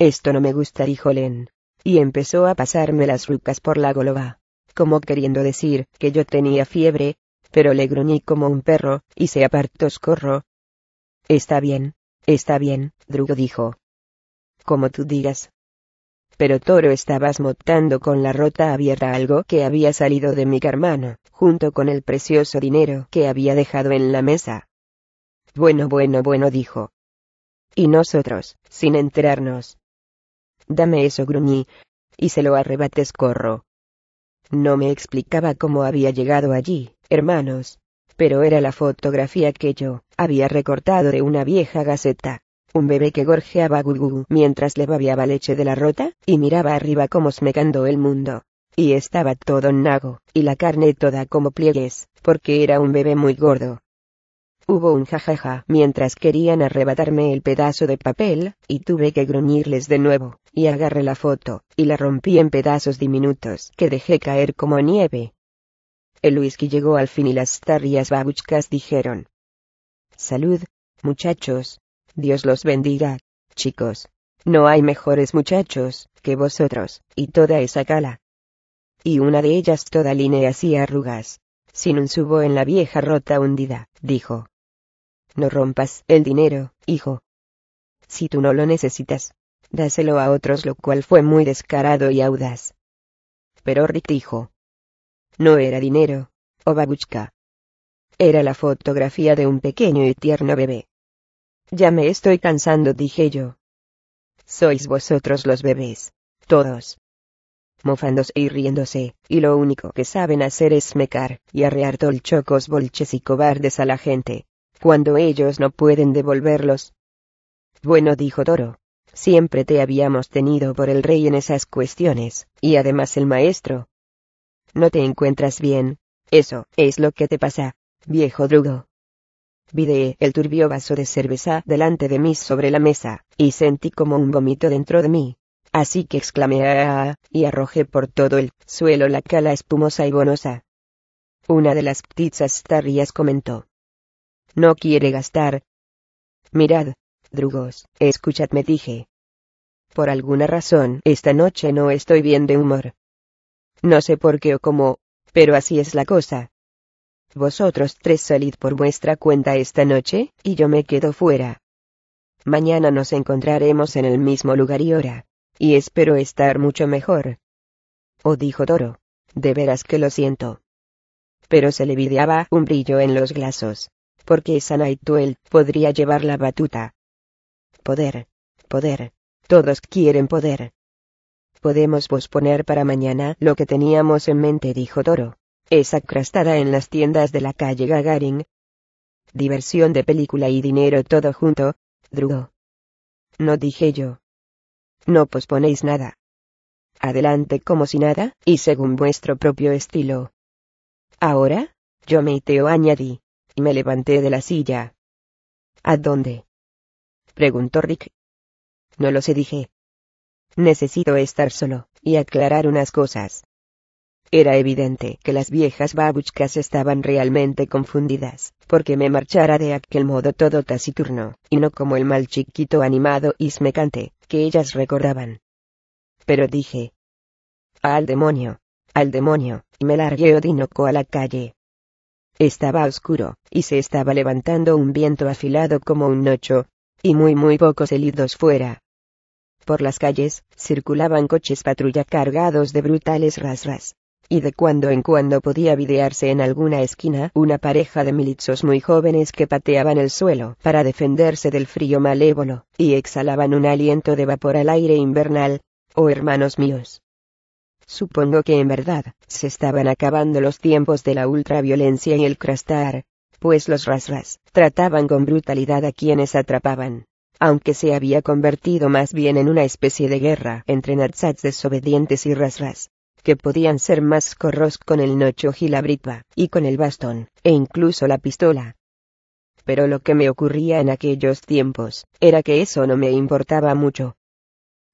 Esto no me gusta, dijo Len. Y empezó a pasarme las rucas por la goloba. Como queriendo decir que yo tenía fiebre, pero le gruñí como un perro, y se apartó escorro. Está bien, está bien, Drugo dijo. Como tú digas. Pero Toro estabas motando con la rota abierta algo que había salido de mi carmano, junto con el precioso dinero que había dejado en la mesa. Bueno, bueno, bueno, dijo. Y nosotros, sin enterarnos, Dame eso, gruñí. Y se lo arrebates corro». No me explicaba cómo había llegado allí, hermanos. Pero era la fotografía que yo había recortado de una vieja gaceta. Un bebé que gorjeaba gugú mientras le babiaba leche de la rota, y miraba arriba como smecando el mundo. Y estaba todo nago, y la carne toda como pliegues, porque era un bebé muy gordo. Hubo un jajaja mientras querían arrebatarme el pedazo de papel, y tuve que gruñirles de nuevo, y agarré la foto, y la rompí en pedazos diminutos que dejé caer como nieve. El whisky llegó al fin y las tarrias babuchcas dijeron. Salud, muchachos. Dios los bendiga, chicos. No hay mejores muchachos que vosotros, y toda esa cala. Y una de ellas toda línea hacía arrugas, sin un subo en la vieja rota hundida, dijo. No rompas el dinero, hijo. Si tú no lo necesitas, dáselo a otros, lo cual fue muy descarado y audaz. Pero Rick dijo. No era dinero, o babuchka. Era la fotografía de un pequeño y tierno bebé. Ya me estoy cansando, dije yo. Sois vosotros los bebés, todos. Mofándose y riéndose, y lo único que saben hacer es mecar y arrear dolchocos bolches y cobardes a la gente cuando ellos no pueden devolverlos. Bueno, dijo Doro, siempre te habíamos tenido por el rey en esas cuestiones, y además el maestro. No te encuentras bien, eso es lo que te pasa, viejo drugo. Vide el turbio vaso de cerveza delante de mí sobre la mesa, y sentí como un vómito dentro de mí. Así que exclamé ¡Ah! y arrojé por todo el suelo la cala espumosa y bonosa. Una de las ptizas tarrías comentó, no quiere gastar. Mirad, drugos, escuchadme dije. Por alguna razón esta noche no estoy bien de humor. No sé por qué o cómo, pero así es la cosa. Vosotros tres salid por vuestra cuenta esta noche, y yo me quedo fuera. Mañana nos encontraremos en el mismo lugar y hora, y espero estar mucho mejor. Oh dijo Doro, de veras que lo siento. Pero se le videaba un brillo en los glasos porque Sanaituel podría llevar la batuta. Poder, poder, todos quieren poder. Podemos posponer para mañana lo que teníamos en mente, dijo Toro. Esa crastada en las tiendas de la calle Gagarin. Diversión de película y dinero todo junto, Drugo. No dije yo. No posponéis nada. Adelante como si nada, y según vuestro propio estilo. Ahora, yo me añadí. Me levanté de la silla. ¿A dónde? preguntó Rick. No lo sé, dije. Necesito estar solo, y aclarar unas cosas. Era evidente que las viejas babuchcas estaban realmente confundidas, porque me marchara de aquel modo todo taciturno, y no como el mal chiquito animado y smecante, que ellas recordaban. Pero dije. Al demonio. Al demonio, y me largué odinoco a la calle. Estaba oscuro, y se estaba levantando un viento afilado como un nocho, y muy muy pocos helidos fuera. Por las calles, circulaban coches patrulla cargados de brutales rasras. Y de cuando en cuando podía videarse en alguna esquina una pareja de milizos muy jóvenes que pateaban el suelo para defenderse del frío malévolo, y exhalaban un aliento de vapor al aire invernal. Oh hermanos míos, Supongo que en verdad, se estaban acabando los tiempos de la ultraviolencia y el crastar, pues los rasras trataban con brutalidad a quienes atrapaban, aunque se había convertido más bien en una especie de guerra entre natsats desobedientes y rasras, que podían ser más corros con el nocho gilabripa y con el bastón, e incluso la pistola. Pero lo que me ocurría en aquellos tiempos, era que eso no me importaba mucho,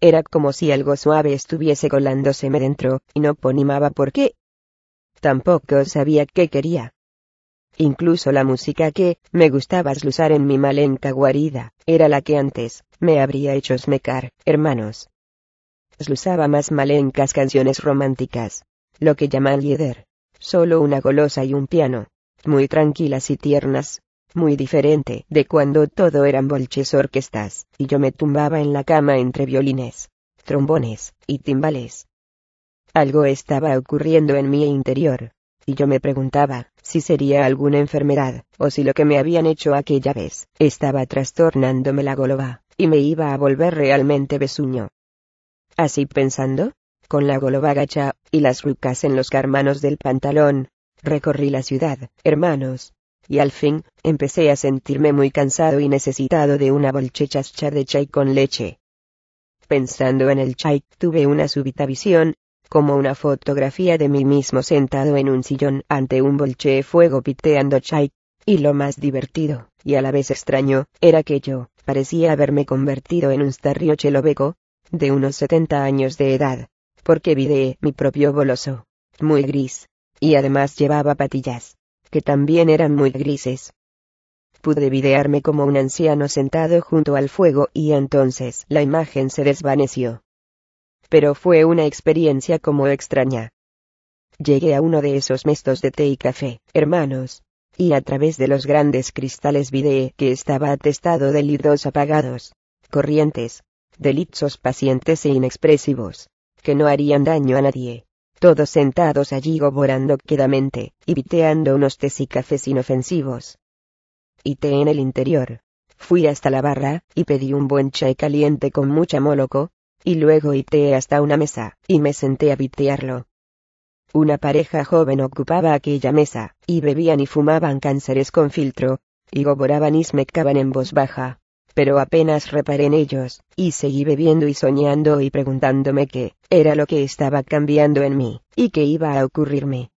era como si algo suave estuviese colándoseme dentro, y no ponimaba por qué. Tampoco sabía qué quería. Incluso la música que me gustaba slusar en mi malenca guarida, era la que antes me habría hecho esmecar, hermanos. Sluzaba más malencas canciones románticas. Lo que llaman lieder. Solo una golosa y un piano. Muy tranquilas y tiernas, muy diferente de cuando todo eran bolches orquestas, y yo me tumbaba en la cama entre violines, trombones y timbales. Algo estaba ocurriendo en mi interior, y yo me preguntaba si sería alguna enfermedad, o si lo que me habían hecho aquella vez estaba trastornándome la goloba, y me iba a volver realmente besuño. Así pensando, con la goloba gacha, y las rucas en los carmanos del pantalón, recorrí la ciudad, hermanos, y al fin, empecé a sentirme muy cansado y necesitado de una bolchechacha de chai con leche. Pensando en el chai, tuve una súbita visión, como una fotografía de mí mismo sentado en un sillón ante un bolche de fuego piteando chai, y lo más divertido, y a la vez extraño, era que yo, parecía haberme convertido en un starrio chelobeco, de unos 70 años de edad, porque videé mi propio boloso, muy gris, y además llevaba patillas que también eran muy grises. Pude videarme como un anciano sentado junto al fuego y entonces la imagen se desvaneció. Pero fue una experiencia como extraña. Llegué a uno de esos mestos de té y café, hermanos, y a través de los grandes cristales videé que estaba atestado de lidos apagados, corrientes, delitos pacientes e inexpresivos, que no harían daño a nadie todos sentados allí goborando quedamente, y viteando unos tés y cafés inofensivos. Y en el interior. Fui hasta la barra, y pedí un buen chai caliente con mucha moloco, y luego hité hasta una mesa, y me senté a vitearlo. Una pareja joven ocupaba aquella mesa, y bebían y fumaban cánceres con filtro, y goboraban y smecaban en voz baja pero apenas reparé en ellos, y seguí bebiendo y soñando y preguntándome qué era lo que estaba cambiando en mí, y qué iba a ocurrirme.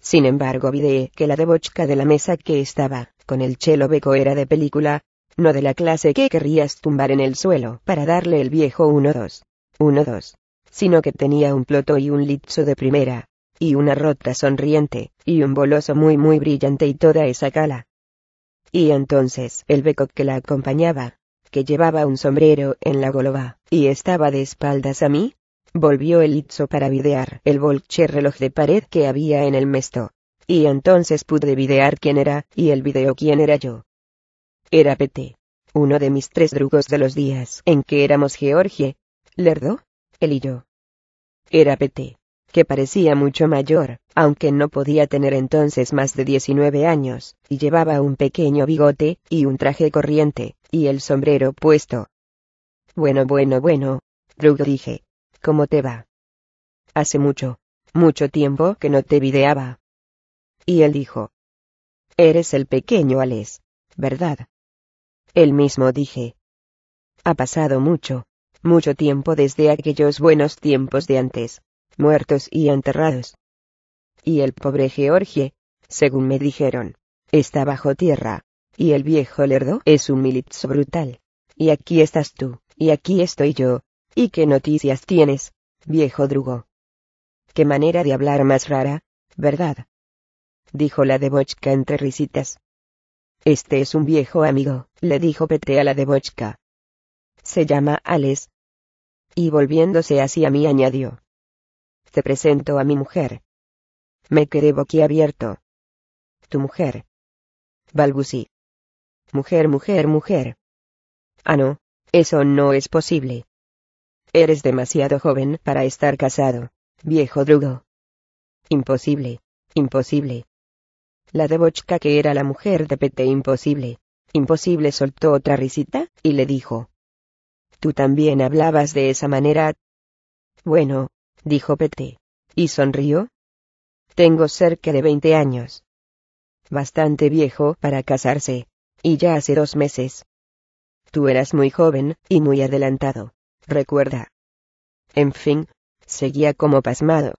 Sin embargo, vi que la debochca de la mesa que estaba, con el chelo beco era de película, no de la clase que querrías tumbar en el suelo para darle el viejo 1-2. 1-2. Sino que tenía un ploto y un litzo de primera, y una rota sonriente, y un boloso muy muy brillante y toda esa cala, y entonces el beco que la acompañaba, que llevaba un sombrero en la goloba, y estaba de espaldas a mí, volvió el itzo para videar el volche reloj de pared que había en el mesto. Y entonces pude videar quién era, y el video quién era yo. Era Pete. Uno de mis tres drugos de los días en que éramos Georgie, Lerdo, él y yo. Era Pete que parecía mucho mayor, aunque no podía tener entonces más de 19 años, y llevaba un pequeño bigote, y un traje corriente, y el sombrero puesto. Bueno, bueno, bueno, Drugo dije. ¿Cómo te va? Hace mucho, mucho tiempo que no te videaba. Y él dijo. Eres el pequeño Alés, ¿verdad? Él mismo dije. Ha pasado mucho, mucho tiempo desde aquellos buenos tiempos de antes muertos y enterrados. Y el pobre Georgie, según me dijeron, está bajo tierra, y el viejo lerdo es un militso brutal. Y aquí estás tú, y aquí estoy yo, y qué noticias tienes, viejo drugo. Qué manera de hablar más rara, ¿verdad? dijo la de entre risitas. Este es un viejo amigo, le dijo Pete a la de Se llama Alex. Y volviéndose hacia mí añadió, te presento a mi mujer. Me quedé boquiabierto. Tu mujer. Balbucí. Mujer, mujer, mujer. Ah, no, eso no es posible. Eres demasiado joven para estar casado, viejo drugo. Imposible, imposible. La Bochka que era la mujer de Pete imposible, imposible soltó otra risita y le dijo. Tú también hablabas de esa manera. Bueno, dijo Pete. Y sonrió. Tengo cerca de 20 años. Bastante viejo para casarse. Y ya hace dos meses. Tú eras muy joven, y muy adelantado. Recuerda. En fin, seguía como pasmado.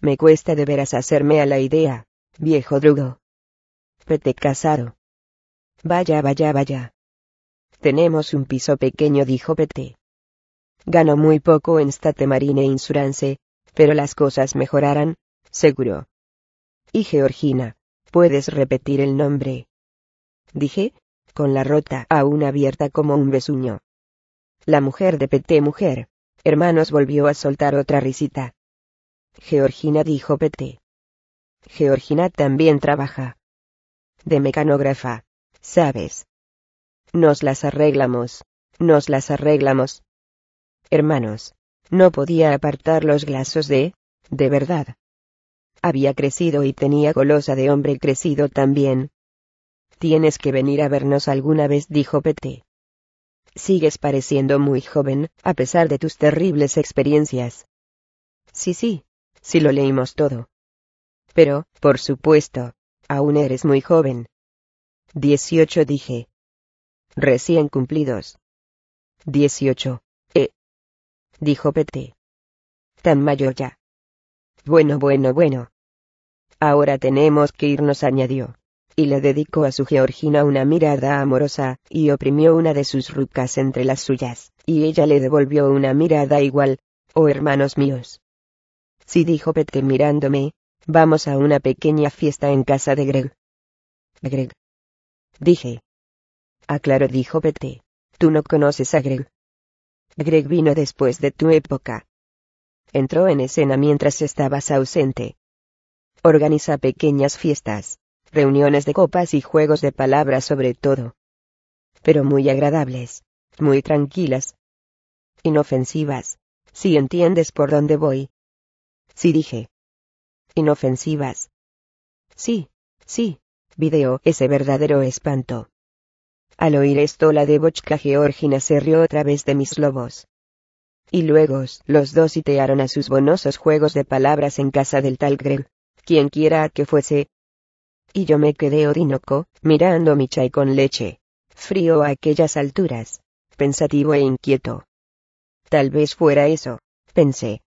Me cuesta de veras hacerme a la idea, viejo drugo. Pete casado. Vaya, vaya, vaya. Tenemos un piso pequeño, dijo Pete. Ganó muy poco en State Marine e Insurance, pero las cosas mejorarán, seguro. Y Georgina, puedes repetir el nombre. Dije, con la rota aún abierta como un besuño. La mujer de Peté Mujer, hermanos volvió a soltar otra risita. Georgina dijo Peté. Georgina también trabaja. De mecanógrafa, ¿sabes? Nos las arreglamos, nos las arreglamos, hermanos. No podía apartar los glazos de, de verdad. Había crecido y tenía golosa de hombre crecido también. Tienes que venir a vernos alguna vez, dijo Pete. Sigues pareciendo muy joven, a pesar de tus terribles experiencias. Sí, sí, si lo leímos todo. Pero, por supuesto, aún eres muy joven. Dieciocho dije. Recién cumplidos. Dieciocho dijo Pete. Tan mayor ya. Bueno, bueno, bueno. Ahora tenemos que irnos, añadió. Y le dedicó a su Georgina una mirada amorosa, y oprimió una de sus rucas entre las suyas, y ella le devolvió una mirada igual. Oh hermanos míos. Sí, dijo Pete mirándome, vamos a una pequeña fiesta en casa de Greg. Greg. Dije. Aclaro, claro, dijo Pete. Tú no conoces a Greg. Greg vino después de tu época. Entró en escena mientras estabas ausente. Organiza pequeñas fiestas, reuniones de copas y juegos de palabras sobre todo. Pero muy agradables, muy tranquilas. Inofensivas, si entiendes por dónde voy. Sí dije. Inofensivas. Sí, sí, video ese verdadero espanto. Al oír esto la Bochka georgina se rió otra vez de mis lobos. Y luego, los dos sitearon a sus bonosos juegos de palabras en casa del tal Greg, quien quiera que fuese. Y yo me quedé odinoco, mirando mi chai con leche. Frío a aquellas alturas. Pensativo e inquieto. Tal vez fuera eso, pensé.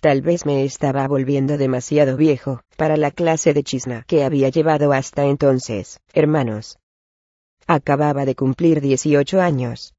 Tal vez me estaba volviendo demasiado viejo, para la clase de chisna que había llevado hasta entonces, hermanos. Acababa de cumplir 18 años.